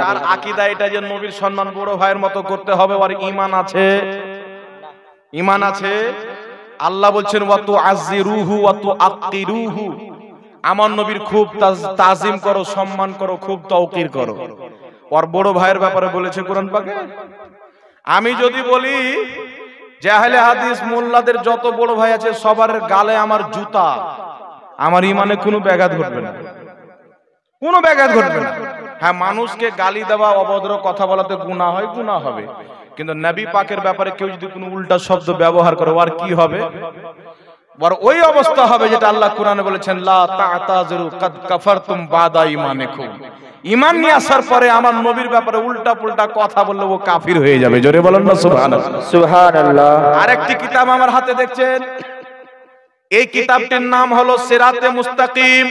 যার আকিদা এটা যে নবীর সম্মান বড় ভাইয়ের মতো করতে হবে আর ইমান আছে ইমান আছে আল্লাহ বলছেন ওয়াতু আজিরুহু ওয়াতু আকিরুহু আমার নবীর খুব তাজিম করো সম্মান করো খুব তৌকির করো বড় ভাইয়ের ব্যাপারে বলেছে কোরআন পাকে আমি যদি বলি জাহেলে হাদিস মোল্লাদের যত বড় ভাই আছে সবার গালে আমার জুতা আমার ইমানে কোনো ব্যাঘাত ঘটবে না কোনো ব্যাঘাত ঘটবে না হ্যাঁ মানুষকে গালি দেওয়া অভদ্র কথা বলাতে গুণা হয় গুণা হবে কিন্তু নবী পাকের ব্যাপারে কেউ যদি কোনো উল্টা শব্দ ব্যবহার করে আর কি হবে আর ওই অবস্থা হবে যেটা আল্লাহ কোরআনে বলেছেন লা তাতাজরু কাদ কাফারতুম বাদা নিয়ে আসার পরে আমার নবীর ব্যাপারে উল্টা পুল্টা কথা বললে ও কাফির হয়ে যাবে জোরে বলেন না সুবহানাল্লাহ সুবহানাল্লাহ আরেকটি কিতাব আমার হাতে দেখছেন এই কিতাবটির নাম হলো সেরাতে মুস্তাকিম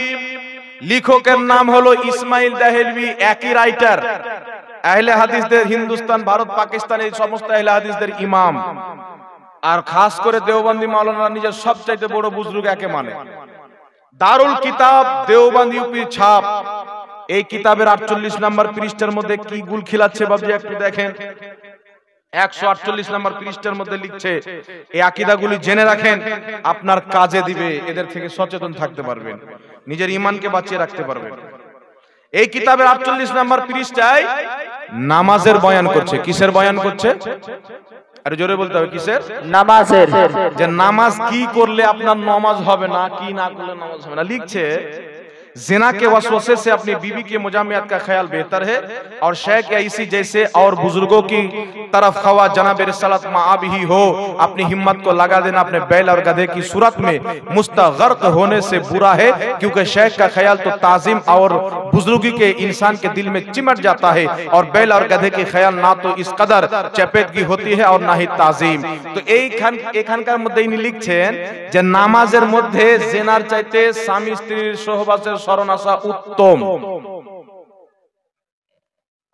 লেখকের নাম হলো ইসমাইল দাহেলভি একই রাইটার আহলে হাদিসদের হিন্দুস্তান ভারত পাকিস্তান এই সমস্ত আহলে হাদিসদের ইমাম আর খাস করে দেওবন্দি মাওলানা নিজের সবচাইতে বড় বুজরুগ একে মানে দারুল কিতাব দেওবন্দি ইউপি ছাপ এই কিতাবের আটচল্লিশ নম্বর পৃষ্ঠার মধ্যে কি গুল খিলাচ্ছে বাবজি একটু দেখেন একশো আটচল্লিশ নম্বর পৃষ্ঠার মধ্যে লিখছে এই আকিদাগুলি জেনে রাখেন আপনার কাজে দিবে এদের থেকে সচেতন থাকতে পারবেন নিজের ইমানকে বাঁচিয়ে রাখতে পারবে এই কিতাবের আটচল্লিশ নাম্বার পৃষ্ঠায় নামাজের বয়ান করছে কিসের বয়ান করছে আরে জোরে বলতে হবে কিসের নামাজের যে নামাজ কি করলে আপনার নামাজ হবে না কি না করলে নামাজ হবে না লিখছে زنا کے وسوسے سے اپنی بیوی کے مجامعات کا خیال بہتر ہے اور شیخ یا اسی جیسے اور بزرگوں کی طرف خواہ جناب رسالت ماں آب ہی ہو اپنی حمد کو لگا دینا اپنے بیل اور گدے کی صورت میں مستغرق ہونے سے برا ہے کیونکہ شیخ کا خیال تو تازم اور بزرگی کے انسان کے دل میں چمٹ جاتا ہے اور بیل اور گدے کی خیال نہ تو اس قدر چپیتگی ہوتی ہے اور نہ ہی تازم تو ایک ہن کا مدینی لکھ چھین جن نامازر مدھے زینار چاہتے سامی سٹری شہبازر স্মরণ আসা উত্তম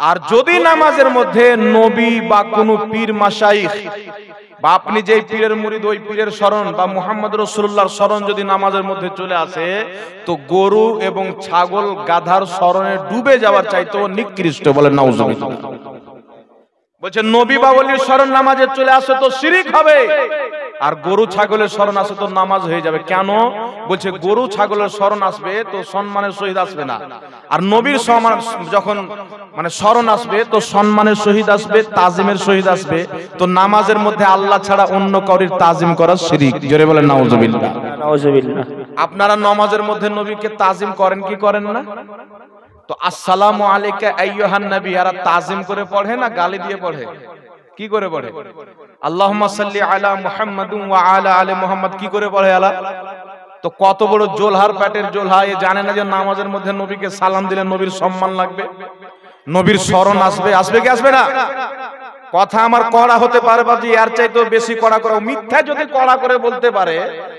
আর যদি নামাজের মধ্যে নবী বা কোন পীর মাসাইক বা আপনি যে পীরের ওই পীরের স্মরণ বা মোহাম্মদ রসুল্লাহর স্মরণ যদি নামাজের মধ্যে চলে আসে তো গরু এবং ছাগল গাধার স্মরণে ডুবে যাওয়ার চাইতো নিকৃষ্ট বলে নাউজ বলছে নবী বাবলির স্মরণ নামাজে চলে আসে তো শিরিক হবে আর গরু ছাগলের স্মরণ আসে তো নামাজ হয়ে যাবে কেন বলছে গরু ছাগলের স্মরণ আসবে তো সম্মানের শহীদ আসবে না আর নবীর যখন মানে স্মরণ আসবে তো সম্মানের শহীদ আসবে তাজিমের শহীদ আসবে তো নামাজের মধ্যে আল্লাহ ছাড়া অন্য কাউরির তাজিম করা শিরিক জোরে বলে নাউজুবিল্লাহ আপনারা নামাজের মধ্যে নবীকে তাজিম করেন কি করেন না তো আসসালাম আলিকা আইয়ুহান নবী এরা তাজিম করে পড়ে না গালি দিয়ে পড়ে কি করে পড়ে আল্লাহ আলা মোহাম্মদ আলা আলে মোহাম্মদ কি করে পড়ে আলা তো কত বড় জোলহার প্যাটের জোলহা এ জানে না যে নামাজের মধ্যে নবীকে সালাম দিলে নবীর সম্মান লাগবে নবীর স্মরণ আসবে আসবে কি আসবে না কথা আমার কড়া হতে পারে বা যে এর চাইতেও বেশি কড়া করে মিথ্যা যদি কড়া করে বলতে পারে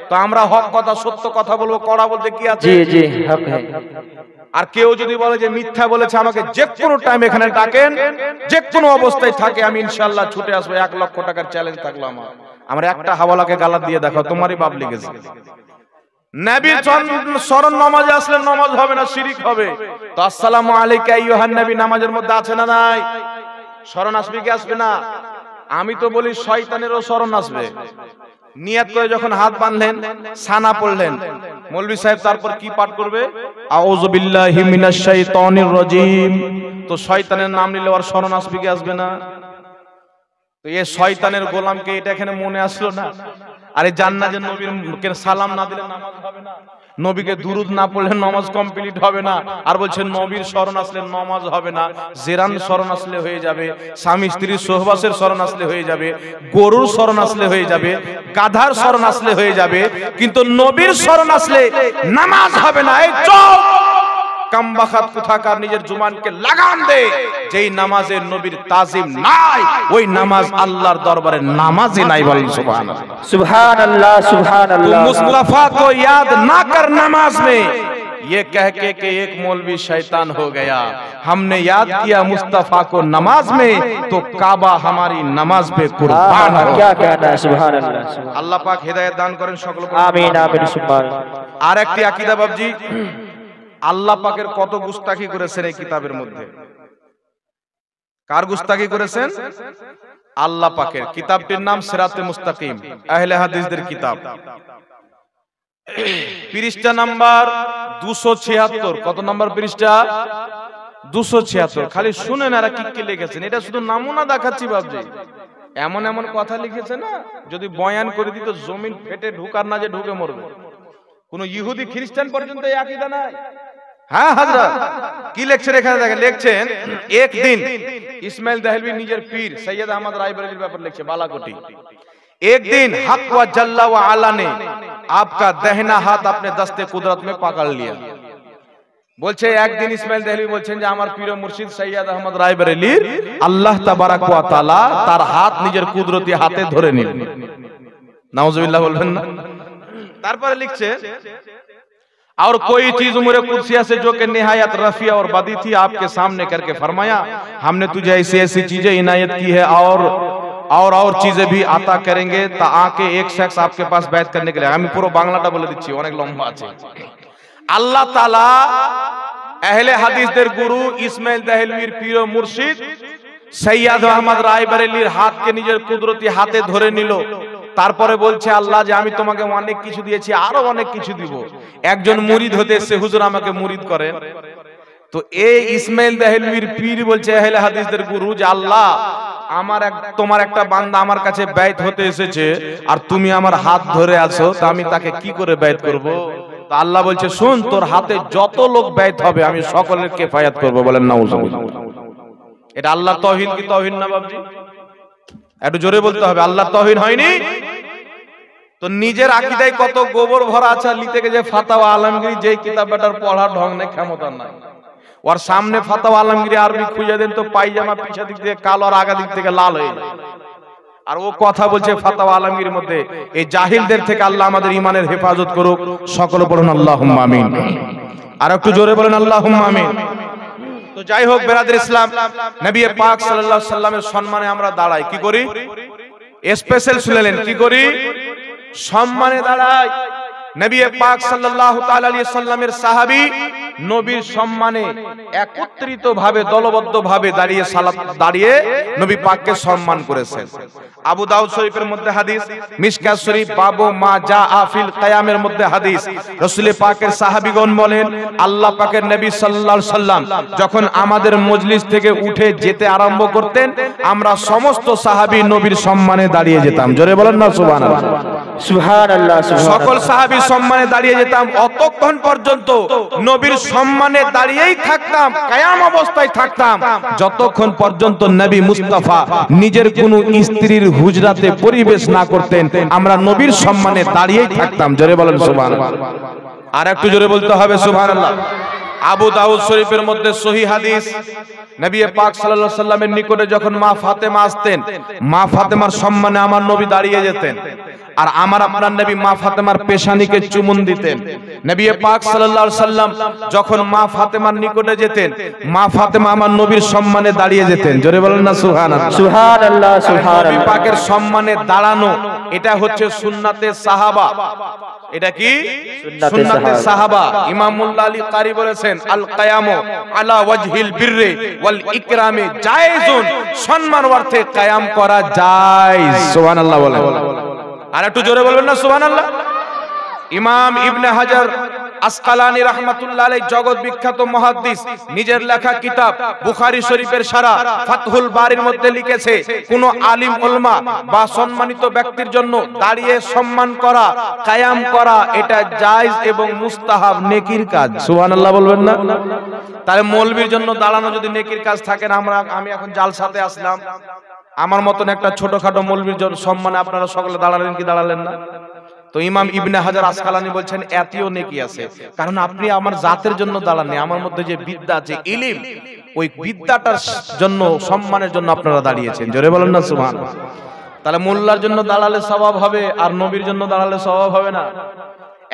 তো আমরা হক কথা সত্য কথা বলবো কড়া বলতে কি আছে জি জি হক আর কেউ যদি বলে যে মিথ্যা বলেছে আমাকে যে কোনো টাইম এখানে ডাকেন যে কোনো অবস্থায় থাকে আমি ইনশাল্লাহ ছুটে আসবো এক লক্ষ টাকার চ্যালেঞ্জ থাকলো আমার আমার একটা হাওয়ালাকে গালা দিয়ে দেখো তোমারই বাপ লিখেছে নবী নামাজ হবে না শিরিক হবে তো আসসালামু আমি তো বলি শয়তানেরও শরণ আসবে নিয়াত করে যখন হাত বাঁধলেন সানা পড়লেন মৌলভী সাহেব তারপর কি পাঠ করবে আউযুবিল্লাহি মিনাশ শাইতানির রাজিম তো শয়তানের নাম নিলে আর শরণ আসবে কি আসবে না তো এই শয়তানের গোলামকে এটা এখানে মনে আসলো না আরে জান্নাতের নবীর সালাম না দিলে নামাজ হবে না নবীকে দুরুদ না পড়লে নমাজ কমপ্লিট হবে না আর বলছেন নবীর স্মরণ আসলে নমাজ হবে না জেরান স্মরণ আসলে হয়ে যাবে স্বামী স্ত্রীর সোহবাসের স্মরণ আসলে হয়ে যাবে গরুর স্মরণ আসলে হয়ে যাবে গাধার স্মরণ আসলে হয়ে যাবে কিন্তু নবীর স্মরণ আসলে নামাজ হবে না এই চোখ کم بخت کتھا کر نیجر جمعن کے لگان دے جہی نماز نبیر تازیم نائی وہی نماز اللہ دور بارے نماز نائی بلی سبحان اللہ سبحان اللہ سبحان اللہ تو مصطفیٰ کو یاد نہ کر نماز میں یہ کہہ کے کہ ایک مولوی شیطان ہو گیا ہم نے یاد کیا مصطفیٰ کو نماز میں تو کعبہ ہماری نماز پہ قربان ہو کیا کہنا ہے سبحان اللہ اللہ پاک ہدایت دان کریں شکل کریں آمین آمین سبحان اللہ آرکتی عقیدہ باب جی আল্লাহ পাকের কত গুস্তাখি করেছেন এই কিতাবের মধ্যে কার গুস্তাখি করেছেন আল্লাহ পাকের কিতাবটির নাম সেরাতে মুস্তাকিম আহলে হাদিসদের কিতাব পৃষ্ঠা নাম্বার দুশো ছিয়াত্তর কত নাম্বার পৃষ্ঠা দুশো ছিয়াত্তর খালি শুনেন এরা কি কি লিখেছেন এটা শুধু নামুনা দেখাচ্ছি ভাবছি এমন এমন কথা লিখেছে না যদি বয়ান করে দিত জমিন ফেটে ঢুকার না যে ঢুকে মরবে কোন ইহুদি খ্রিস্টান পর্যন্ত এই আকিদা নাই হ্যাঁ হাজরত কি লিখছেন এখানে দেখেন লিখছেন একদিন ইসমাইল দাহলভি নিজের পীর সৈয়দ আহমদ রায়বরেলির ব্যাপার লিখছে বালাকোটি একদিন হক ওয়া জল্লা ওয়া আলা ने आपका दहना हाथ अपने दस्ते कुदरत में पकड़ लिया বলছে একদিন ইসমাইল দেহলভি বলছেন যে আমার প্রিয় মুর্শিদ সৈয়দ আহমদ রায়বরেলির আল্লাহ তাবারাক ওয়া তাআলা তার হাত নিজের কুদরতি হাতে ধরে নিলেন নাউজুবিল্লাহ বলবেন না তারপরে লিখছে اور کوئی چیز عمر قدسیہ سے جو کہ نہایت رفیہ اور بدی تھی آپ کے سامنے کر کے فرمایا ہم نے تجھے ایسی ایسی چیزیں انعیت کی ہے اور اور اور چیزیں بھی آتا کریں گے تا آکے ایک شخص آپ کے پاس بیعت کرنے کے لئے ہمیں پورو بانگلہ ڈبل دیچھی اور ایک لومبا چھے اللہ تعالیٰ اہل حدیث در گرو اسمیل دہلویر پیرو مرشد سیاد محمد رائی بریلیر ہاتھ کے نیجر قدرتی ہاتھیں دھورے نیلو তারপরে বলছে আল্লাহ যে আমি তোমাকে অনেক কিছু দিয়েছি আরো অনেক কিছু দিব একজন মুরিদ হতে এসে হুজুর আমাকে মুরিদ করেন তো এই ইসমাইল দেহেলমির পীর বলছে হেলে হাদিসদের গুরু যে আল্লাহ আমার এক তোমার একটা বান্দা আমার কাছে ব্যয় হতে এসেছে আর তুমি আমার হাত ধরে আছো তা আমি তাকে কি করে ব্যয় করব তো আল্লাহ বলছে শুন তোর হাতে যত লোক ব্যয় হবে আমি সকলের কেফায়াত করব বলেন নাউজুবিল্লাহ এটা আল্লাহ তহিন কি তহিন না বাবজি একটু জোরে বলতে হবে আল্লাহ তহিন হয়নি তো নিজের আকিদায় কত গোবর ভরা আছে লিতে গেছে ফাতাওয়া আলমগিরি যেই কিতাব বেটার পড়ার ঢং নেই ক্ষমতা নাই ওর সামনে ফাতাওয়া আলমগিরি আরবি খুঁজে দেন তো পায়জামা পিছা দিক থেকে কালো আর আগা দিক থেকে লাল হয়ে যায় আর ও কথা বলছে ফাতাওয়া আলমগীর মধ্যে এই জাহিলদের থেকে আল্লাহ আমাদের ইমানের হেফাজত করুক সকল বলুন আল্লাহ আমিন আর একটু জোরে বলেন আল্লাহ আমিন তো যাই হোক বেরাদের ইসলাম নবী পাক সাল্লাল্লাহু আলাইহি সাল্লামের সম্মানে আমরা দাঁড়াই কি করি স্পেশাল শুনলেন কি করি সম্মানে দাঁড়ায় নবী পাক সাল্লাল্লাহু তাআলা আলাইহি সাল্লামের সাহাবী নবীর সম্মানে একত্রিত ভাবে দলবদ্ধ ভাবে দাঁড়িয়ে সালাত দাঁড়িয়ে নবী পাককে সম্মান করেছেন আবু দাউদ শরীফের মধ্যে হাদিস মিশকা শরীফ বাবু মা যা আফিল কায়ামের মধ্যে হাদিস রসুল পাকের সাহাবিগণ বলেন আল্লাহ পাকের নবী সাল্লাল্লাহু সাল্লাম যখন আমাদের মজলিস থেকে উঠে যেতে আরম্ভ করতেন আমরা সমস্ত সাহাবী নবীর সম্মানে দাঁড়িয়ে যেতাম জোরে বলেন না সুবহানাল্লাহ সুবহানাল্লাহ সকল সাহাবী সম্মানে দাঁড়িয়ে যেতাম অতক্ষণ পর্যন্ত নবীর সম্মানে দাঁড়িয়েই থাকতাম কায়াম অবস্থায় থাকতাম যতক্ষণ পর্যন্ত নবী মুস্তাফা নিজের কোন স্ত্রীর হুজরাতে পরিবেশ না করতেন আমরা নবীর সম্মানে দাঁড়িয়েই থাকতাম জোরে বলেন সুবহানাল্লাহ আর একটু জোরে বলতে হবে সুবহানাল্লাহ আবু দাউদ শরীফের মধ্যে সহি হাদিস নবী পাক সাল্লাল্লাহু সাল্লামের নিকটে যখন মা ফাতেমা আসতেন মা ফাতেমার সম্মানে আমার নবী দাঁড়িয়ে যেতেন আর আমার আপনার নবী মা ফাতেমার পেশানিকে চুমুন দিতেন নবী পাক সাল্লাল্লাহু সাল্লাম যখন মা ফাতেমার নিকটে যেতেন মা ফাতেমা আমার নবীর সম্মানে দাঁড়িয়ে যেতেন জোরে বলেন না সুবহানাল্লাহ সুবহানাল্লাহ সুবহানাল্লাহ নবী পাকের সম্মানে দাঁড়ানো এটা হচ্ছে সুন্নাতে সাহাবা এটা কি সুন্নাতে সাহাবা ইমামুল্লাহ আলী কারি বলেছেন বলছেন আল কায়াম আলা ওয়াজহিল বিররে ওয়াল ইকরামে জায়েজুন সম্মান অর্থে কায়াম করা জায়েজ সুবহানাল্লাহ বলেন আর একটু জোরে বলবেন না সুবহানাল্লাহ ইমাম ইবনে হাজার আসকালানি রহমাতুল্লাহ আলাইহ জগৎ বিখ্যাত মুহাদ্দিস নিজের লেখা কিতাব বুখারী শরীফের সারা ফাতহুল বারির মধ্যে লিখেছে কোন আলিম উলামা বা সম্মানিত ব্যক্তির জন্য দাঁড়িয়ে সম্মান করা কায়াম করা এটা জায়েজ এবং মুস্তাহাব নেকির কাজ সুবহানাল্লাহ বলবেন না তাহলে মৌলবীর জন্য দাঁড়ানো যদি নেকির কাজ থাকে না আমরা আমি এখন জালসাতে আসলাম আমার মতন একটা ছোটখাটো মৌলবীর জন্য সম্মানে আপনারা সকলে দাঁড়ালেন কি দাঁড়ালেন না তো ইমাম ইবনে হাজার আসকালানি বলছেন এতিও নেকি আছে কারণ আপনি আমার জাতের জন্য দাঁড়াননি আমার মধ্যে যে বিদ্যা আছে ইলিম ওই বিদ্যাটার জন্য সম্মানের জন্য আপনারা দাঁড়িয়েছেন জোরে বলেন না সুমান তাহলে মোল্লার জন্য দাঁড়ালে স্বভাব হবে আর নবীর জন্য দাঁড়ালে স্বভাব হবে না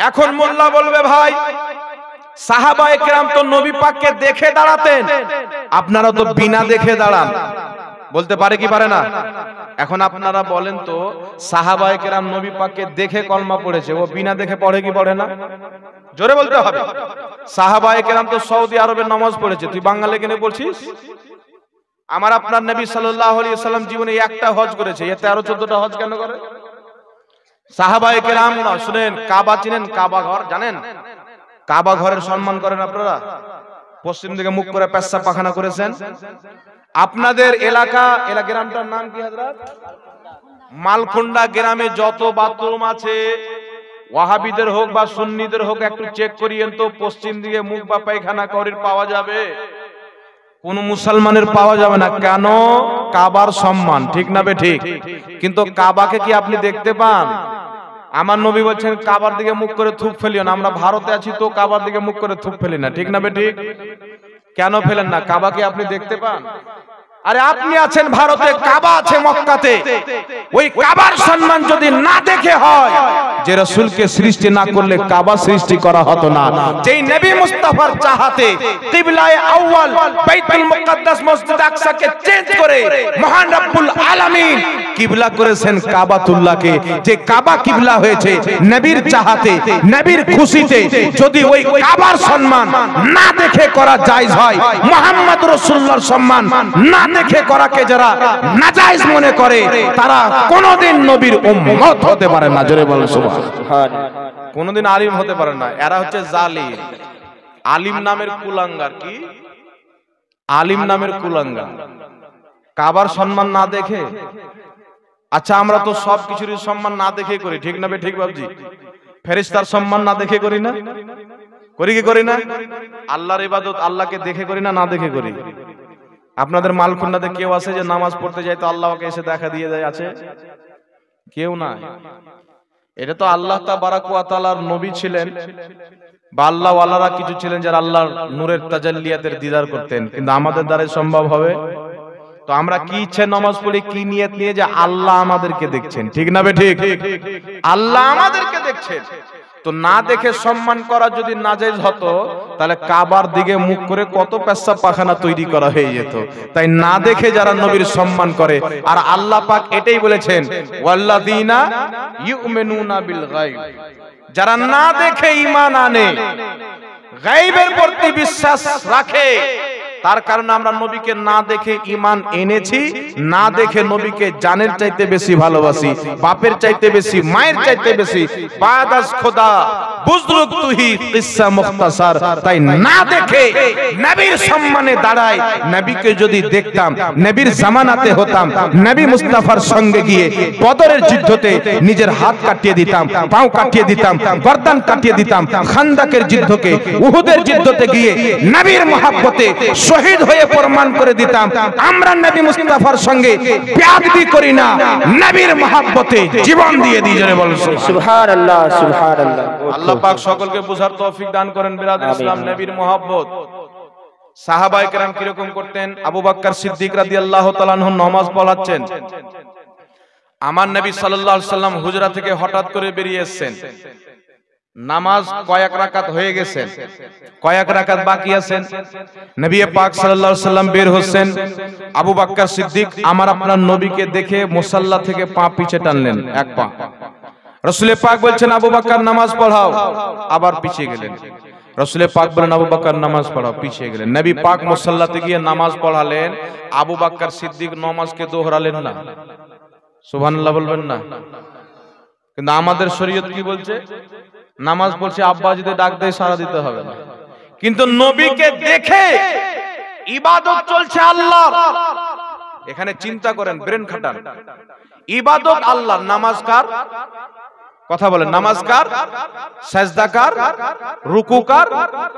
এখন মোল্লা বলবে ভাই সাহাবায় কেরাম তো নবী পাককে দেখে দাঁড়াতেন আপনারা তো বিনা দেখে দাঁড়ান বলতে পারে কি পারে না এখন আপনারা বলেন তো সাহাবাহাম নবী পাককে দেখে কলমা পড়েছে ও বিনা দেখে পড়ে কি পড়ে না জোরে বলতে হবে সাহাবায়ে কেরাম তো সৌদি আরবের নামাজ পড়েছে তুই বাঙালি কেনে বলছিস আমার আপনার নবী সাল্লাম জীবনে একটা হজ করেছে এতে আরো চোদ্দটা হজ কেন করে সাহাবাহ কেরাম না শুনেন কাবা চিনেন কাবা ঘর জানেন কাবা ঘরের সম্মান করেন আপনারা পশ্চিম দিকে মুখ করে পেশা পাখানা করেছেন আপনাদের এলাকা এলাকা গ্রামটার নাম কি হাজরাত মালখন্ডা গ্রামে যত বাথরুম আছে ওয়াহাবিদের হোক বা সুন্নিদের হোক একটু চেক করিয়েন তো পশ্চিম দিকে মুখ বা পায়খানা করির পাওয়া যাবে কোন মুসলমানের পাওয়া যাবে না কেন কাবার সম্মান ঠিক না বে ঠিক কিন্তু কাবাকে কি আপনি দেখতে পান আমার নবী বলছেন কাবার দিকে মুখ করে থুপ ফেলিও না আমরা ভারতে আছি তো কাবার দিকে মুখ করে থুপ ফেলি না ঠিক না বে ঠিক کن پلین کھابے آپ نے دیکھتے پانچ আরে আপনি আছেন ভারতে কাবা আছে মক্কাতে ওই কাবার সম্মান যদি না দেখে হয় যে রসুলকে সৃষ্টি না করলে কাবা সৃষ্টি করা হতো না যেই নবী মুস্তাফার চাহাতে কিবলায়ে আউয়াল বাইতুল মুকদ্দাস মসজিদ আকসাকে চেঞ্জ করে মহান রব্বুল আলামিন কিবলা করেছেন কাবাতুল্লাহকে যে কাবা কিবলা হয়েছে নবীর চাহাতে নবীর খুশিতে যদি ওই কাবার সম্মান না দেখে করা জায়েজ হয় মোহাম্মদ রাসূলুল্লাহর সম্মান না দেখে করাকে যারা নাজাইজ মনে করে তারা কোনোদিন নবীর উম্মত হতে পারে না জোরে বলেন সুবহানাল্লাহ হ্যাঁ, কোনোদিন আলিম হতে পারে না এরা হচ্ছে জালিম আলিম নামের কুলাঙ্গার কি আলিম নামের কুলাঙ্গার কাবার সম্মান না দেখে আচ্ছা আমরা তো সব কিছুর সম্মান না দেখে করি ঠিক না বে ঠিক বাবজি ফেরিস্তার সম্মান না দেখে করি না করি কি করি না আল্লাহর ইবাদত আল্লাহকে দেখে করি না না দেখে করি আপনাদের মালখুন্নাতে কেউ আছে যে নামাজ পড়তে যায় তো আল্লাহকে এসে দেখা দিয়ে যায় আছে কেউ না এটা তো আল্লাহ তাবারাকুয়াতালার নবী ছিলেন বা আল্লাহ আল্লাহরা কিছু ছিলেন যারা আল্লাহর নূরের তাজাল্লিয়াতের দিদার করতেন কিন্তু আমাদের দ্বারাই সম্ভব হবে তো আমরা কি ইচ্ছে নামাজ পড়ি কি নিয়ত নিয়ে যে আল্লাহ আমাদেরকে দেখছেন ঠিক না বে ঠিক আল্লাহ আমাদেরকে দেখছেন তো না দেখে সম্মান করা যদি নাজেজ হতো তাহলে কাবার দিকে মুখ করে কত পেশা পাখানা তৈরি করা হয়ে যেত তাই না দেখে যারা নবীর সম্মান করে আর আল্লাহ পাক এটাই বলেছেন ওয়াল্লাদিনা ইউমিনুনা বিল গায়ব যারা না দেখে ঈমান আনে গায়বের প্রতি বিশ্বাস রাখে তার কারণে আমরা নবীকে না দেখে ইমান এনেছি না দেখে নবীকে জানের চাইতে বেশি ভালোবাসি বাপের চাইতে বেশি মায়ের চাইতে বেশি বাদাস খোদা বুজরুক তুহি কিসসা মুখতাসার তাই না দেখে নবীর সম্মানে দাঁড়ায় নবীকে যদি দেখতাম নবীর জামানাতে হতাম নবী মুস্তাফার সঙ্গে গিয়ে বদরের যুদ্ধতে নিজের হাত কাটিয়ে দিতাম পাও কাটিয়ে দিতাম গর্দান কাটিয়ে দিতাম খান্দাকের যুদ্ধকে উহুদের যুদ্ধতে গিয়ে নবীর মহাব্বতে শহীদ হয়ে প্রমাণ করে দিতাম আমরা নবী মুস্তাফার সঙ্গে প্যাদবি করি না নবীর মহাব্বতে জীবন দিয়ে দিই জনে বলেন সুবহানাল্লাহ সুবহানাল্লাহ আল্লাহ পাক সকলকে বুঝার তৌফিক দান করেন বিরাদ ইসলাম নবীর মহাব্বত সাহাবায়ে কেরাম কিরকম করতেন আবু বকর সিদ্দিক রাদিয়াল্লাহু তাআলা নামাজ পড়াচ্ছেন আমার নবী সাল্লাল্লাহু আলাইহি সাল্লাম হুজরা থেকে হঠাৎ করে বেরিয়ে এসেছেন নামাজ কয়েক রাকাত হয়ে গেছে কয়েক রাকাত বাকি আছেন নবী পাক সাল্লাল্লাহু আলাইহি সাল্লাম বের হচ্ছেন আবু বকর সিদ্দিক আমার আপনার নবীকে দেখে মুসাল্লা থেকে পা পিছে টানলেন এক পা রাসূলের পাক বলছেন আবু বকর নামাজ পড়াও আবার পিছিয়ে গেলেন রাসূলের পাক বলেন আবু বকর নামাজ পড়াও পিছিয়ে গেলেন নবী পাক মুসাল্লাতে গিয়ে নামাজ পড়ালেন আবু বকর সিদ্দিক নামাজকে দোহরালেন না সুবহানাল্লাহ বলবেন না কিন্তু আমাদের শরীয়ত কি বলছে নামাজ পড়ছে আব্বা যদি ডাক দেয় সারা দিতে হবে না কিন্তু নবীকে দেখে ইবাদত চলছে আল্লাহ এখানে চিন্তা করেন ব্রেন খাটান ইবাদত আল্লাহ নামাজকার কথা বলেন নামাজকার সাজদাকার রুকুকার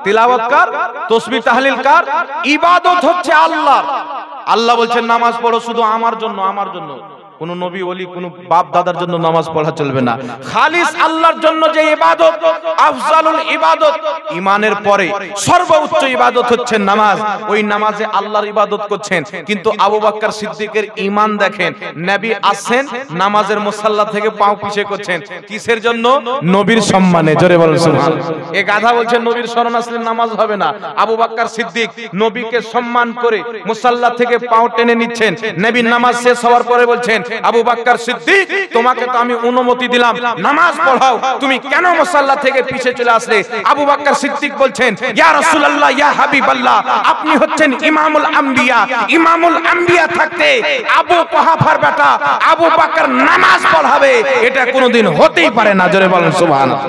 তিলাওয়াতকার তসবি তাহলিলকার ইবাদত হচ্ছে আল্লাহ আল্লাহ বলছেন নামাজ পড়ো শুধু আমার জন্য আমার জন্য কোন নবী ওলি কোন বাপ দাদার জন্য নামাজ পড়া চলবে না খালিস আল্লাহর জন্য যে ইবাদত আফজালুল ইবাদত ইমানের পরে সর্বোচ্চ ইবাদত হচ্ছে নামাজ ওই নামাজে আল্লাহর ইবাদত করছেন কিন্তু আবু বকর সিদ্দিকের ইমান দেখেন নবী আছেন নামাজের মুসাল্লা থেকে পাও পিছে করছেন কিসের জন্য নবীর সম্মানে জোরে বলেন সুবহানাল্লাহ এ গাধা বলছে নবীর শরণ আসলে নামাজ হবে না আবু বকর সিদ্দিক নবীকে সম্মান করে মুসাল্লা থেকে পাও টেনে নিচ্ছেন নবীর নামাজ শেষ হওয়ার পরে বলছেন আবু বাক্কার সিদ্দিক তোমাকে তো আমি অনুমতি দিলাম নামাজ পড়াও তুমি কেন মোসাল্লা থেকে পিছে চলে আসলে আবু বাক্কার সিদ্দিক বলছেন ইয়া রাসূলুল্লাহ ইয়া হাবিবাল্লাহ আপনি হচ্ছেন ইমামুল আম্বিয়া ইমামুল আম্বিয়া থাকতে আবু কুহাফার বেটা আবু বাক্কার নামাজ পড়াবে এটা কোনোদিন হতেই পারে না জোরে বলেন সুবহানাল্লাহ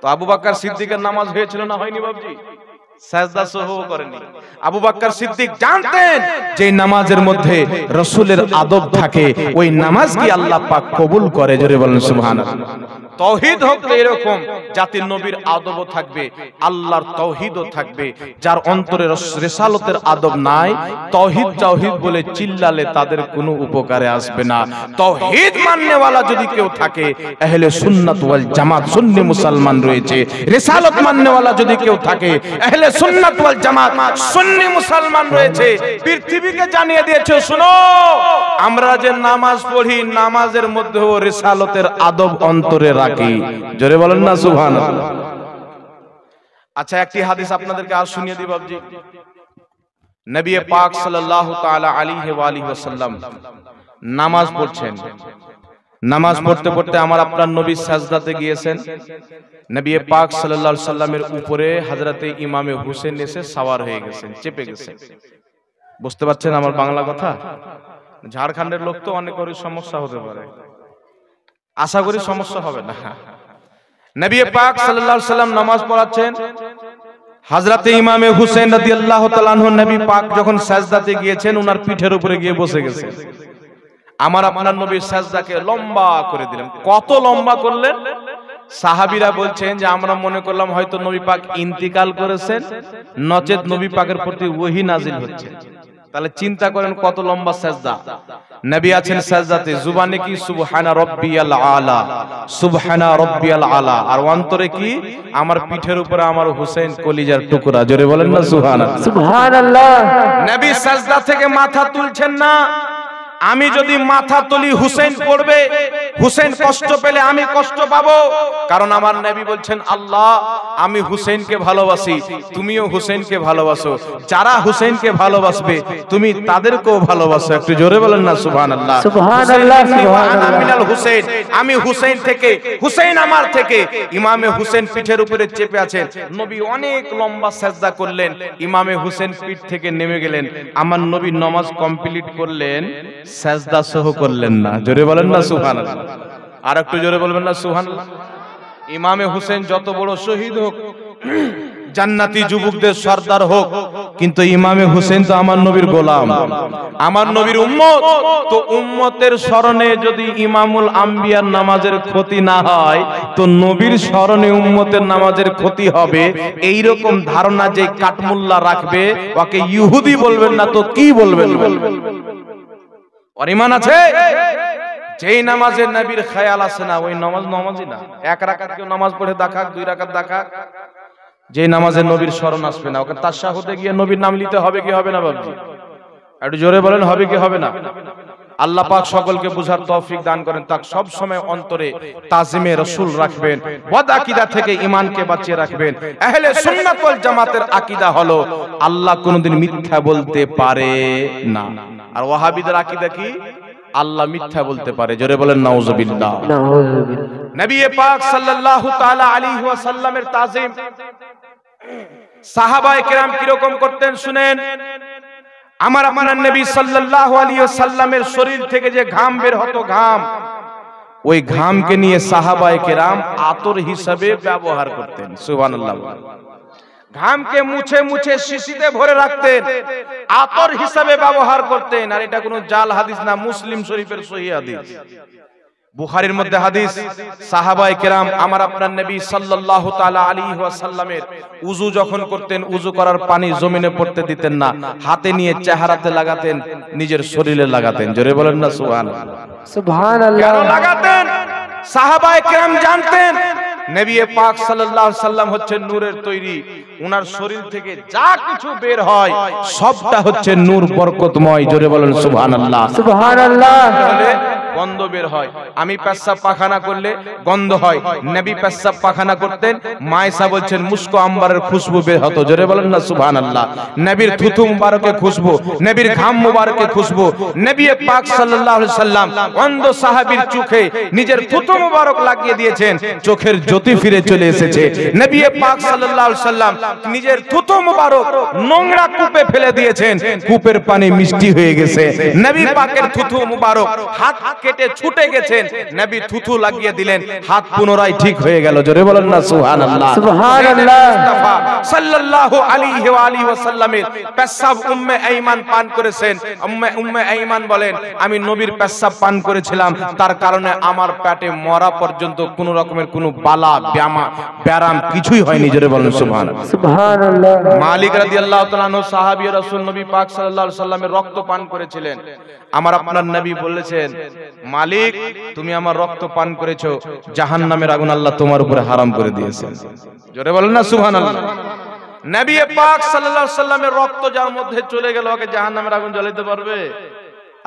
তো আবু বাক্কার সিদ্দিকের নামাজ হয়েছিল না হয়নি বাবজি সিদ্দিক যে নামাজের মধ্যে রসুলের আদব থাকে ওই নামাজ কি আল্লাহ পাক কবুল করে জোরে বলেন সুহান তৌহিদ হোক এরকম জাতির নবীর আদবও থাকবে আল্লাহর তৌহিদও থাকবে যার অন্তরে রেসালতের আদব নাই তৌহিদ তৌহিদ বলে চিল্লালে তাদের কোনো উপকারে আসবে না তৌহিদ মাননেওয়ালা যদি কেউ থাকে আহলে সুন্নাত ওয়াল জামাত সুন্নি মুসলমান রয়েছে রেসালত মাননেওয়ালা যদি কেউ থাকে আহলে সুন্নাত ওয়াল জামাত সুন্নি মুসলমান রয়েছে পৃথিবীকে জানিয়ে দিয়েছে শুনো আমরা যে নামাজ পড়ি নামাজের মধ্যেও রেসালতের আদব অন্তরে রাখ বাকি জোরে বলেন না সুভান আচ্ছা একটি হাদিস আপনাদেরকে আর শুনিয়ে দিই বাবজি নবী পাক সাল্লাল্লাহু তাআলা আলাইহি ওয়া আলিহি ওয়াসাল্লাম নামাজ পড়ছেন নামাজ পড়তে পড়তে আমার আপনার নবী সাজদাতে গিয়েছেন নবী পাক সাল্লাল্লাহু আলাইহি সাল্লামের উপরে হযরতে ইমামে হোসেন এসে সাওয়ার হয়ে গেছেন চেপে গেছেন বুঝতে পারছেন আমার বাংলা কথা ঝাড়খণ্ডের লোক তো অনেক সমস্যা হতে পারে আশা করি সমস্যা হবে না নবী পাক সাল্লাল্লাহু সাল্লাম নামাজ পড়াচ্ছেন হযরতে ইমামে হুসেন রাদিয়াল্লাহু তাআলা আনহু নবী পাক যখন সাজদাতে গিয়েছেন ওনার পিঠের উপরে গিয়ে বসে গেছেন আমার আপনার নবীর সাজদাকে লম্বা করে দিলেন কত লম্বা করলেন সাহাবিরা বলছেন যে আমরা মনে করলাম হয়তো নবী পাক ইন্তিকাল করেছেন নচেত নবী পাকের প্রতি ওহি নাজিল হচ্ছে তাহলে চিন্তা করেন কত লম্বা সাজদা নবী আছেন সাজদাতে জুবানে কি সুবহানা রব্বিয়াল আলা সুবহানা রব্বিয়াল আলা আর অন্তরে কি আমার পিঠের উপরে আমার হোসেন কলিজার টুকরা জোরে বলেন না সুবহানাল্লাহ সুবহানাল্লাহ নবী সাজদা থেকে মাথা তুলছেন না আমি যদি মাথা তুলি হুসেন করবে হুসেন কষ্ট পেলে আমি কষ্ট পাবো কারণ আমার নবী বলছেন আল্লাহ আমি হুসেনকে ভালোবাসি তুমিও হুসেনকে ভালোবাসো যারা হুসেনকে ভালোবাসবে তুমি তাদেরকেও ভালোবাসো একটু জোরে বলেন না সুহান আল্লাহ হুসেন আমি হুসেন থেকে হুসেন আমার থেকে ইমামে হুসেন পিঠের উপরে চেপে আছেন নবী অনেক লম্বা সাজদা করলেন ইমামে হুসেন পিঠ থেকে নেমে গেলেন আমার নবী নামাজ কমপ্লিট করলেন সেজদা সহ করলেন না জোরে বলেন না সুহান আর একটু জোরে বলবেন না সুহান ইমামে হোসেন যত বড় শহীদ হোক জান্নাতি যুবকদের সর্দার হোক কিন্তু ইমামে হোসেন তো আমার নবীর গোলাম আমার নবীর উম্মত তো উম্মতের স্মরণে যদি ইমামুল আম্বিয়ার নামাজের ক্ষতি না হয় তো নবীর স্মরণে উম্মতের নামাজের ক্ষতি হবে এই রকম ধারণা যে কাঠমুল্লা রাখবে ওকে ইহুদি বলবেন না তো কি বলবেন বলবেন ওর আছে যেই নামাজের নবীর খেয়াল আছে না ওই নামাজ নামাজই না এক রাকাত কেউ নামাজ পড়ে দেখাক দুই রাকাত দেখাক যে নামাজের নবীর স্মরণ আসবে না ওকে তার সাহতে গিয়ে নবীর নাম নিতে হবে কি হবে না বাবজি একটু জোরে বলেন হবে কি হবে না আল্লাহ পাক সকলকে বুঝার তৌফিক দান করেন তাক সব সময় অন্তরে তাজিমে রাসূল রাখবেন ওয়াদ আকীদা থেকে ঈমানকে বাঁচিয়ে রাখবেন আহলে সুন্নাত ওয়াল জামাতের আকীদা হলো আল্লাহ কোনোদিন মিথ্যা বলতে পারে না আর ওয়াহাবিদের আকিদা কি আল্লাহ মিথ্যা বলতে পারে জোরে বলেন নাউজুবিল্লাহ নবী পাক সাল্লাল্লাহু তাআলা আলাইহি ওয়াসাল্লামের তাজিম সাহাবায়ে কেরাম কি রকম করতেন শুনেন আমার আপনার নবী সাল্লাল্লাহু আলাইহি ওয়াসাল্লামের শরীর থেকে যে ঘাম বের হতো ঘাম ওই ঘামকে নিয়ে সাহাবায়ে কেরাম আতর হিসাবে ব্যবহার করতেন সুবহানাল্লাহ ঘামকে মুছে মুছে শিশিতে ভরে রাখতেন আতর হিসাবে ব্যবহার করতেন আর এটা কোনো জাল হাদিস না মুসলিম শরীফের সহি হাদিস বুখারির মধ্যে হাদিস সাহাবাই কেরাম আমার আপনার নেবী সাল্লাল্লাহু আলী আলাইহি ওয়াসাল্লামের যখন করতেন উজু করার পানি জমিনে পড়তে দিতেন না হাতে নিয়ে চেহারাতে লাগাতেন নিজের শরীরে লাগাতেন জোরে বলেন না সুবহানাল্লাহ সুবহানাল্লাহ লাগাতেন সাহাবায়ে কেরাম জানতেন নবিয়ে পাক সাল্লাল্লাহু সাল্লাম হচ্ছে নূরের তৈরি উনার শরীর থেকে যা কিছু বের হয় সবটা হচ্ছে নূর বরকতময় জোরে বলেন সুবহানাল্লাহ সুবহানাল্লাহ গন্ধ বের হয় আমি পেশাব পাখানা করলে গন্ধ হয় নবী পেশাব পাখানা করতেন মায়েশা বলছেন মুস্কো আম্বারের খুশবু বের হতো জোরে বলেন না সুবহান আল্লাহ নবীর থুতু মুবারকে খুশবু নবীর ঘাম মুবারকে খুশবু নবী পাক সাল্লাল্লাহু আলাইহি সাল্লাম অন্ধ সাহাবীর চোখে নিজের থুতু মুবারক লাগিয়ে দিয়েছেন চোখের জ্যোতি ফিরে চলে এসেছে নবী পাক সাল্লাল্লাহু আলাইহি সাল্লাম নিজের থুতু মুবারক নোংরা কূপে ফেলে দিয়েছেন কূপের পানি মিষ্টি হয়ে গেছে নবী পাকের থুতু মুবারক হাত কেটে ছুটে গেছেন নবী থুথু লাগিয়ে দিলেন হাত পুনরায় ঠিক হয়ে গেল জোরে বলেন না সুবহানাল্লাহ সুবহানাল্লাহ মুস্তাফা সাল্লাল্লাহু আলাইহি ওয়া আলিহি ওয়াসাল্লামের পেশাব উম্মে আইমান পান করেছেন উম্মে উম্মে আইমান বলেন আমি নবীর পেশাব পান করেছিলাম তার কারণে আমার পেটে মরা পর্যন্ত কোন রকমের কোন বালা ব্যামা ব্যারাম কিছুই হয়নি জোরে বলেন সুবহানাল্লাহ সুবহানাল্লাহ মালিক রাদিয়াল্লাহু তাআলা নো সাহাবী রাসূল নবী পাক সাল্লাল্লাহু আলাইহি ওয়াসাল্লামের রক্ত পান করেছিলেন আমার আপনার নবী বলেছেন মালিক তুমি আমার রক্ত পান করেছো জাহান নামের আগুন আল্লাহ তোমার উপরে হারাম করে দিয়েছেন জোরে বলেন না সুহান নবী পাক সাল্লাল্লাহু আলাইহি সাল্লামের রক্ত যার মধ্যে চলে গেল ওকে জাহান্নামের আগুন জ্বলাতে পারবে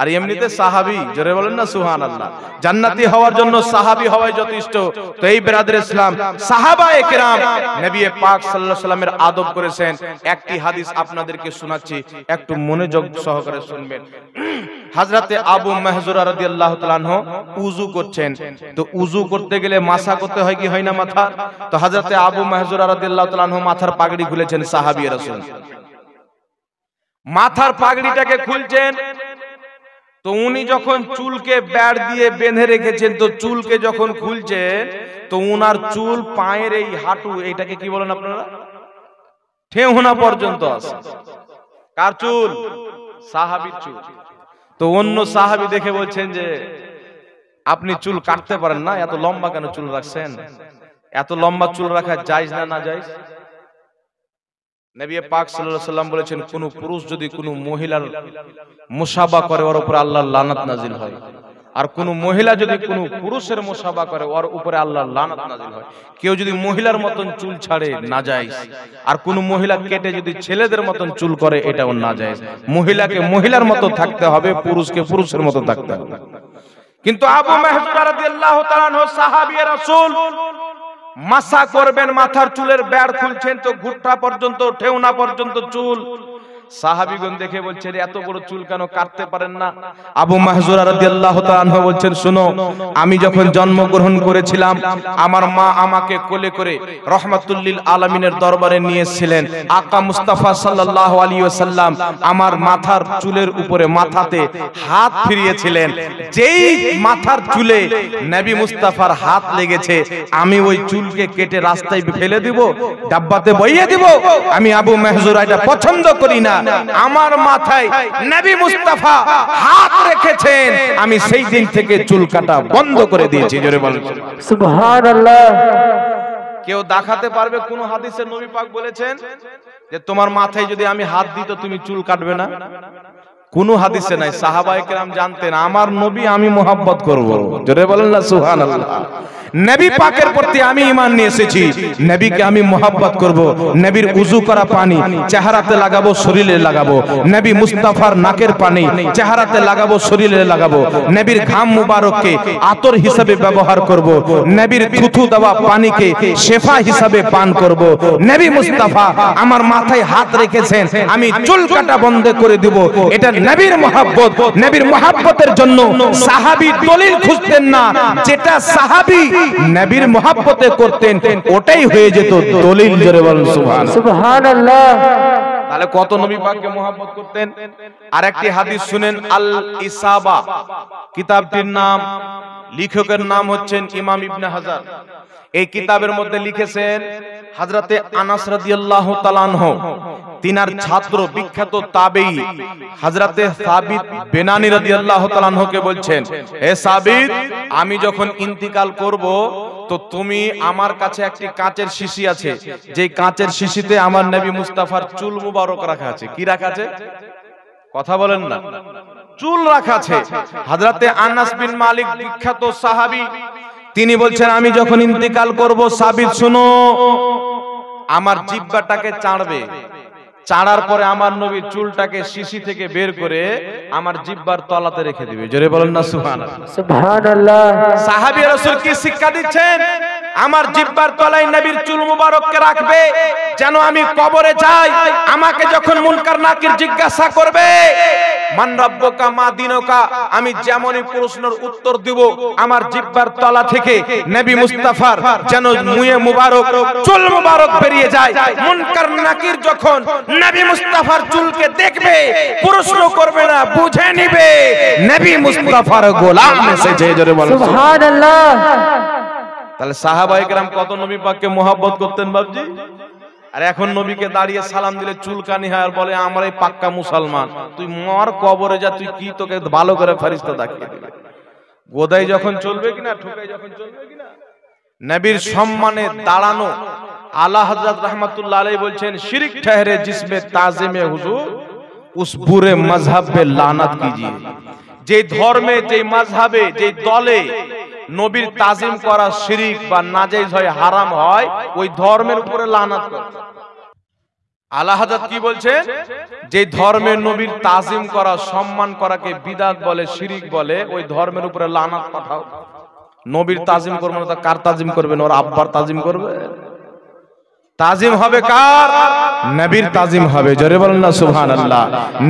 আর এমনিতে সাহাবি জোরে বলেন না সুহান আল্লাহ জান্নাতি হওয়ার জন্য সাহাবি হওয়াই যথেষ্ট তো এই বেরাদের ইসলাম সাহাবা একরাম নবী পাক সাল্লাল্লাহু সাল্লামের আদব করেছেন একটি হাদিস আপনাদেরকে শোনাচ্ছি একটু মনোযোগ সহকারে শুনবেন হযরতে আবু মাহজুরা রাদিয়াল্লাহু তাআলা আনহু উযু করছেন তো উযু করতে গেলে মাথা করতে হয় কি হয় না মাথা তো হযরতে আবু মাহজুরা রাদিয়াল্লাহু তাআলা আনহু মাথার পাগড়ি খুলেছেন সাহাবী রাসূল মাথার পাগড়িটাকে খুলছেন তো উনি যখন চুলকে ব্যাট দিয়ে বেঁধে রেখেছেন তো চুলকে যখন খুলছেন তো উনার চুল পায়ের এই হাঁটু এটাকে কি বলেন আপনারা ঠেহনা পর্যন্ত আছে কার চুল সাহাবির চুল তো অন্য সাহাবি দেখে বলছেন যে আপনি চুল কাটতে পারেন না এত লম্বা কেন চুল রাখছেন এত লম্বা চুল রাখা যাইজ না না যাইজ নবী পাক সাল্লাল্লাহু বলেছেন কোন পুরুষ যদি কোন মহিলার মুসাবা করে ওর উপরে আল্লাহ লানত নাজিল হয় আর কোন মহিলা যদি কোন পুরুষের মুসাবা করে ওর উপরে আল্লাহ লানত নাজিল হয় কেউ যদি মহিলার মতন চুল ছাড়ে নাজায়েজ আর কোন মহিলা কেটে যদি ছেলেদের মতন চুল করে এটাও নাজায়েজ মহিলাকে মহিলার মতো থাকতে হবে পুরুষকে পুরুষের মতো থাকতে হবে কিন্তু আবু মাহজুরা রাদিয়াল্লাহু তাআলা সাহাবী রাসূল মাসা করবেন মাথার চুলের ব্যাড় খুলছেন তো ঘুটটা পর্যন্ত ঠেউনা পর্যন্ত চুল সাহাবিগণ দেখে বলছেন এত বড় চুল কেন কাটতে পারেন না আবু মাহজুরা রাদিয়াল্লাহু তাআলা বলছেন শুনো আমি যখন জন্ম গ্রহণ করেছিলাম আমার মা আমাকে কোলে করে রহমাতুল লিল আলামিনের দরবারে নিয়েছিলেন আকা মুস্তাফা সাল্লাল্লাহু আলাইহি ওয়াসাল্লাম আমার মাথার চুলের উপরে মাথাতে হাত ফিরিয়েছিলেন যেই মাথার চুলে নবী মুস্তাফার হাত লেগেছে আমি ওই চুলকে কেটে রাস্তায় ফেলে দেব ডাব্বাতে বইয়ে দেব আমি আবু মাহজুরা এটা পছন্দ করি না আমার মাথায় নবী মুস্তাফা হাত রেখেছেন আমি সেই দিন থেকে চুল কাটা বন্ধ করে দিয়েছি জোরে বল সুবহানাল্লাহ কেউ দেখাতে পারবে কোন হাদিসে নবী পাক বলেছেন যে তোমার মাথায় যদি আমি হাত দিই তো তুমি চুল কাটবে না কোন হাদিসে নাই সাহাবায়ে কেরাম জানতেন আমার নবী আমি মোহাব্বত করব জোরে বলেন না সুবহানাল্লাহ নবী পাকের প্রতি আমি ইমান নিয়ে এসেছি নবীকে আমি মোহাব্বত করব নবীর উজু করা পানি চেহারাতে লাগাবো শরীরে লাগাবো নবী মুস্তাফার নাকের পানি চেহারাতে লাগাবো শরীরে লাগাবো নবীর ঘাম মুবারককে আতর হিসাবে ব্যবহার করব নবীর থুথু দেওয়া পানিকে শেফা হিসাবে পান করব নবী মুস্তাফা আমার মাথায় হাত রেখেছেন আমি চুল কাটা বন্ধ করে দিব এটা নবীর মহাব্বত নবীর মহাব্বতের জন্য সাহাবী দলিল খুঁজতেন না যেটা সাহাবী নবীর মহাব্বতে করতেন ওটাই হয়ে যেত দলিল জোরে বলুন সুবহানাল্লাহ তাহলে কত নবী পাককে মহব্বত করতেন আর একটি হাদিস শুনেন আল ইসাবা কিতাবটির নাম লেখকের নাম হচ্ছেন ইমাম ইবনে হাজার এই কিতাবের মধ্যে লিখেছেন হযরতে আনাস রাদিয়াল্লাহু তাআলা তিনার ছাত্র বিখ্যাত তাবেই হাজরাতে সাবিত বেনানি রাদিয়াল্লাহু আল্লাহ তালানহকে বলছেন এ সাবিত আমি যখন ইন্তিকাল করব তো তুমি আমার কাছে একটি কাঁচের শিশি আছে যে কাঁচের শিশিতে আমার নবী মুস্তাফার চুল মুবারক রাখা আছে কি রাখা আছে কথা বলেন না চুল রাখা আছে হাজরাতে আনাস বিন মালিক বিখ্যাত সাহাবি তিনি বলছেন আমি যখন ইন্তিকাল করব সাবিত শুনো আমার জিব্বাটাকে চাড়বে চাড়ার পরে আমার নবীর চুলটাকে শিশি থেকে বের করে আমার জিব্বার তলাতে রেখে দিবে জোরে বলেন না সুবহানাল্লাহ সাহাবী রাসূল কি শিক্ষা দিচ্ছেন আমার জিব্বার তলায় নবীর চুল মুবারককে রাখবে যেন আমি কবরে যাই আমাকে যখন মুনকার নাকির জিজ্ঞাসা করবে মান মা দিনকা আমি যেমনই প্রশ্নের উত্তর আমার জিব্বার তলা থেকে নবী মুস্তাফার যেন মুয়ে মুবারক চুল মুবারক বেরিয়ে যায় মুনকার নাকির যখন নবী মুস্তাফার চুলকে দেখবে প্রশ্ন করবে না বুঝে নিবে নবী মুস্তাফার গোলাম এসেছে জোরে সুবহানাল্লাহ তাহলে সাহাবায়ে কত নবী পাককে করতেন বাপজি আর এখন নবীকে দাঁড়িয়ে সালাম দিলে চুলকানি হয় আর বলে আমার এই পাক্কা মুসলমান তুই মর কবরে যা তুই কি তোকে ভালো করে ফারিস্তা দেখিয়ে দিবে গোদাই যখন চলবে কিনা ঠোকাই যখন চলবে কিনা নবীর সম্মানে দাঁড়ানো আল্লাহ হযরত রাহমাতুল্লাহ আলাইহি বলছেন শিরিক ঠহরে জিসমে তাজিমে হুজুর উস বুরে মযহাব লানাত কিজিয়ে যে ধর্মে যে মযহাবে যে দলে নবীর তাজিম করা শিরিক বা নাজেজ হয় হারাম হয় ওই ধর্মের উপরে লানাত আল্লাহাদ কি বলছে যে ধর্মের নবীর তাজিম করা সম্মান করাকে বিদাত বলে শিরিক বলে ওই ধর্মের উপরে লানাত পাঠাও নবীর তাজিম করবে না কার তাজিম করবেন ওর আব্বার তাজিম করবে তাজিম হবে কার নবীর তাজিম হবে জোরে বলেন না সুবহান আল্লাহ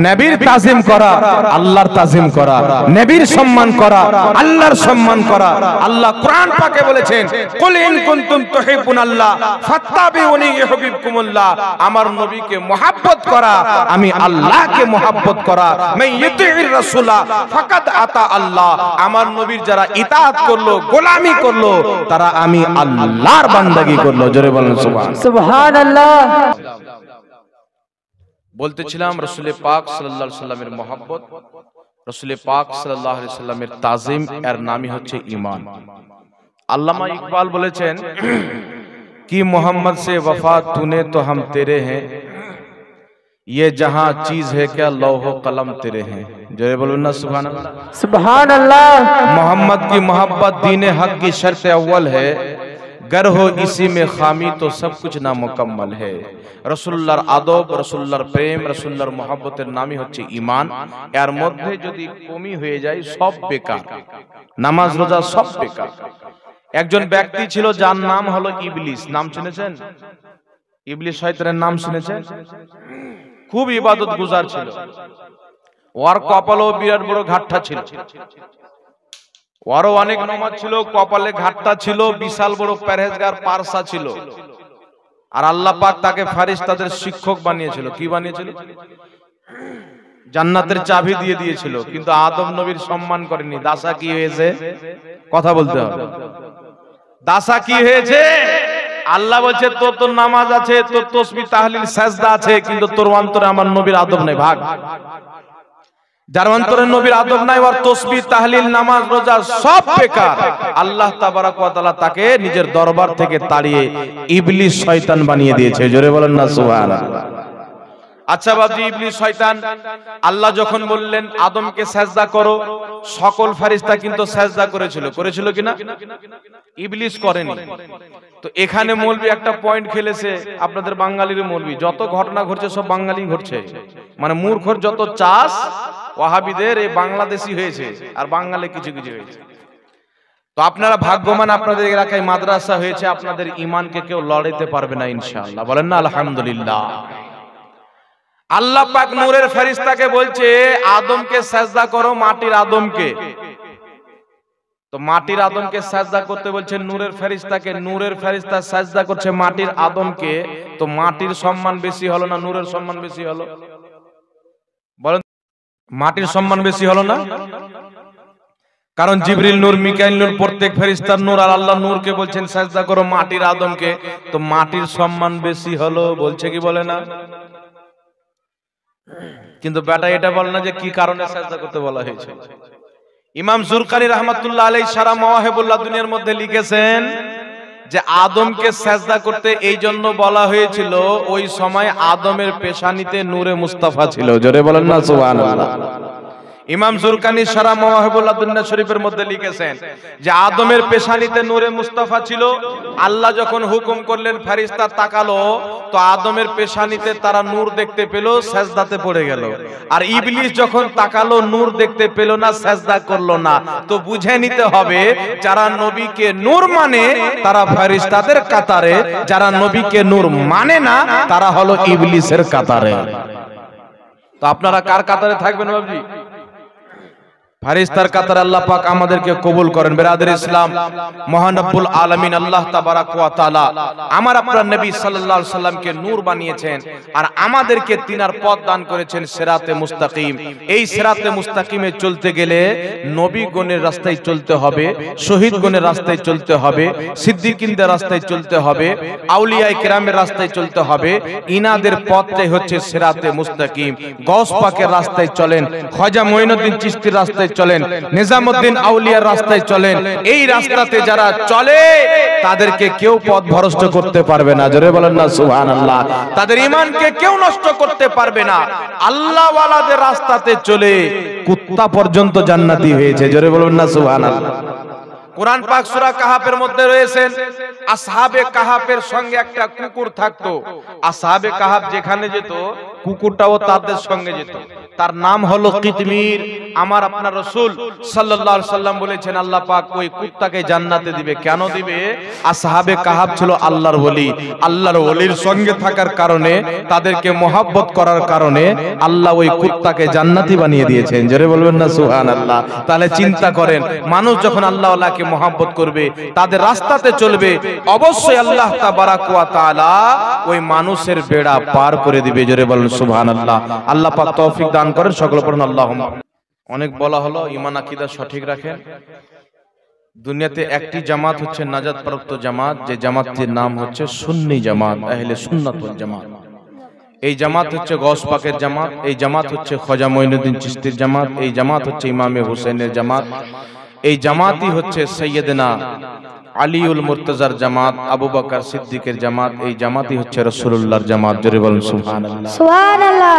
নবীর তাজিম করা আল্লাহর তাজিম করা নবীর সম্মান করা আল্লাহর সম্মান করা আল্লাহ কোরআন পাকে বলেছেন কুল ইন কুনতুম তুহিব্বুন আল্লাহ ফাত্তাবিউনি ইউহিব্বুকুমুল্লাহ আমার নবীকে মহব্বত করা আমি আল্লাহকে মহব্বত করা মাই ইউতিইর রাসূলা ফাকাদ আতা আল্লাহ আমার নবীর যারা ইতাআত করলো গোলামি করলো তারা আমি আল্লাহর বান্দাগি করলো জোরে বলেন সুবহান সুবহানাল্লাহ بولتے چلام رسول پاک صلی اللہ علیہ محبت رسول پاک صلی اللہ علیہ وسلم کی محمد سے وفا تو نے تو ہم تیرے ہیں یہ جہاں چیز ہے کیا لوہ قلم تیرے ہیں سبحان سبحان اللہ اللہ محمد کی محبت دین حق کی شرط اول ہے गर हो किसी में खामी तो सब कुछ नामुकम्मल है রসুল্লার আদব রসুল্লার প্রেম রসুল্লার মহাব্বতের নামই হচ্ছে ইমান এর মধ্যে যদি কমি হয়ে যায় সব বেকার নামাজ রোজা সব বেকার একজন ব্যক্তি ছিল যার নাম হলো ইবলিস নাম শুনেছেন ইবলিস শয়তানের নাম শুনেছেন খুব ইবাদত গুজার ছিল ওর কপালও বিরাট বড় ঘাটটা ছিল আরো অনেক নমাজ ছিল কপালে ঘাটটা ছিল বিশাল বড় প্যারেজগার পারসা ছিল আর আল্লাহ পাক তাকে ফারিস তাদের শিক্ষক বানিয়েছিল কি বানিয়েছিল জান্নাতের চাবি দিয়ে দিয়েছিল কিন্তু আদম নবীর সম্মান করেনি দাসা কি হয়েছে কথা বলতে হবে দাসা কি হয়েছে আল্লাহ বলছে তোর তোর নামাজ আছে তোর তসবি তাহলিল সাজদা আছে কিন্তু তোর অন্তরে আমার নবীর আদব নেই ভাগ যার অন্তরে নবীর নাই তসবি তাহলিল নামাজ রোজা সব বেকার আল্লাহ তাকে নিজের দরবার থেকে তাড়িয়ে শয়তান বানিয়ে দিয়েছে জোরে বলেন না আচ্ছা শয়তান আল্লাহ যখন বললেন আদমকে সাজদা করো সকল ফারিস্তা কিন্তু সাজদা করেছিল করেছিল কিনা ইবলিস করেনি তো এখানে মলবি একটা পয়েন্ট খেলেছে আপনাদের বাঙালির মলবি যত ঘটনা ঘটছে সব বাঙালি ঘটছে মানে মূর্খর যত চাষ ওয়াহাবিদের এই বাংলাদেশি হয়েছে আর বাঙালি কিছু কিছু হয়েছে তো আপনারা ভাগ্যমান আপনাদের এলাকায় মাদ্রাসা হয়েছে আপনাদের ইমানকে কেউ লড়াইতে পারবে না ইনশাআল্লাহ বলেন না আলহামদুলিল্লাহ আল্লাহ পাক নূরের ফেরেশতাকে বলছে আদমকে সাজদা করো মাটির আদমকে তো মাটির আদমকে সাজদা করতে বলছে নূরের ফেরিস্তাকে নূরের ফেরিস্তা সাজদা করছে মাটির আদমকে তো মাটির সম্মান বেশি হলো না নূরের সম্মান বেশি হলো মাটির সম্মান বেশি হলো না কারণ জিবরিল নূর মিকাইল নূর প্রত্যেক ফেরিস্তার নূর আর আল্লাহ নূরকে বলছেন সাজদা করো মাটির আদমকে তো মাটির সম্মান বেশি হলো বলছে কি বলে না কিন্তু বেটা এটা বল না যে কি কারণে সাজদা করতে বলা হয়েছে ইমাম জুরকানি রহমতুল্লাহ আলাই সারা মহেবুল্লাহ দুনিয়ার মধ্যে লিখেছেন যে আদমকে সাজদা করতে এই জন্য বলা হয়েছিল ওই সময় আদমের পেশানিতে নূরে মুস্তাফা ছিল জোরে বলেন না সুবহানাল্লাহ ইমাম জুরকানি সারা মহাবুল আব্দুল্লাহ শরীফের মধ্যে লিখেছেন যে আদমের পেশানিতে নূরে মুস্তাফা ছিল আল্লাহ যখন হুকুম করলেন ফারিস্তার তাকালো তো আদমের পেশানিতে তারা নূর দেখতে পেল সেজদাতে পড়ে গেল আর ইবলিস যখন তাকালো নূর দেখতে পেল না সেজদা করলো না তো বুঝে নিতে হবে যারা নবীকে নূর মানে, মানে তারা ফারিস্তাদের কাতারে যারা নবীকে নূর মানে, মানে না তারা হলো ইবলিসের কাতারে তো আপনারা কার কাতারে থাকবেন বাবজি ফারিস্তার কাতার আল্লাহ পাক আমাদেরকে কবুল করেন বেরাদের ইসলাম মহানব্বুল আলমিন আল্লাহ তাবারাক আমার আপনার নবী সাল্লা সাল্লামকে নূর বানিয়েছেন আর আমাদেরকে তিনার পথ দান করেছেন সেরাতে মুস্তাকিম এই সেরাতে মুস্তাকিমে চলতে গেলে নবী গণের রাস্তায় চলতে হবে শহীদ গণের রাস্তায় চলতে হবে সিদ্দিকিনদের রাস্তায় চলতে হবে আউলিয়ায় কেরামের রাস্তায় চলতে হবে ইনাদের পথটাই হচ্ছে সেরাতে মুস্তাকিম গস পাকের রাস্তায় চলেন খজা মঈনুদ্দিন চিশতির রাস্তায় চলেন নিজামুদ্দিন আউলিয়ার রাস্তায় চলেন এই রাস্তাতে যারা চলে তাদেরকে কেউ পথ ভরস্ত করতে পারবে না জোরে বলেন না সুহান আল্লাহ তাদের ইমানকে কেউ নষ্ট করতে পারবে না আল্লাহ রাস্তাতে চলে কুত্তা পর্যন্ত জান্নাতি হয়েছে জোরে বলবেন না সুহান আল্লাহ কোরআন পাক সূরা কাহাফের মধ্যে রয়েছেন আসহাবে কাহাফের সঙ্গে একটা কুকুর থাকতো আসহাবে কাহাফ যেখানে যেত কুকুরটাও তাদের সঙ্গে যেত তার নাম হলো কিতমির আমার আপনার রসুল আলাইহি সাল্লাম বলেছেন আল্লাহ পাক ওই কুকুরটাকে জান্নাতে দিবে কেন দিবে আসহাবে কাহাব ছিল আল্লাহর ওলি আল্লাহর ওলির সঙ্গে থাকার কারণে তাদেরকে মোহাব্বত করার কারণে আল্লাহ ওই কুকুরটাকে জান্নাতি বানিয়ে দিয়েছেন জোরে বলবেন না সুবহানাল্লাহ তাহলে চিন্তা করেন মানুষ যখন আল্লাহ ওয়ালাকে তাদেরকে মহাব্বত করবে তাদের রাস্তাতে চলবে অবশ্যই আল্লাহ ওই মানুষের বেড়া পার করে দিবে জোরে বলেন সুহান আল্লাহ আল্লাহ পাক তৌফিক দান করেন সকল পড়ুন আল্লাহ অনেক বলা হলো ইমান আকিদা সঠিক রাখে দুনিয়াতে একটি জামাত হচ্ছে নাজাদ প্রাপ্ত জামাত যে জামাতটির নাম হচ্ছে সুন্নি জামাত আহলে সুন্নাতুল জামাত এই জামাত হচ্ছে গস পাকের জামাত এই জামাত হচ্ছে খজা মঈনুদ্দিন চিস্তির জামাত এই জামাত হচ্ছে ইমামে হোসেনের জামাত এই জামাতই হচ্ছে সৈয়দনা আলীউল মুর্তজার জামাত আবু বকর সিদ্দিকের জামাত এই জামাতই হচ্ছে রসুল্লাহর জামাত জোরে বলুন সুবহানাল্লাহ সুবহানাল্লাহ